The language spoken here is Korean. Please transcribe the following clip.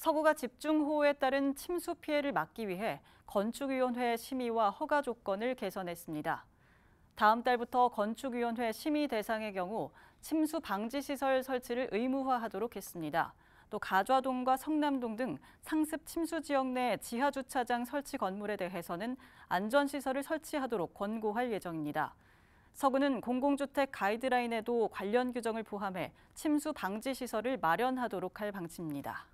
서구가 집중호우에 따른 침수 피해를 막기 위해 건축위원회 심의와 허가 조건을 개선했습니다. 다음 달부터 건축위원회 심의 대상의 경우 침수 방지 시설 설치를 의무화하도록 했습니다. 또 가좌동과 성남동 등 상습 침수 지역 내 지하 주차장 설치 건물에 대해서는 안전 시설을 설치하도록 권고할 예정입니다. 서구는 공공주택 가이드라인에도 관련 규정을 포함해 침수 방지 시설을 마련하도록 할 방침입니다.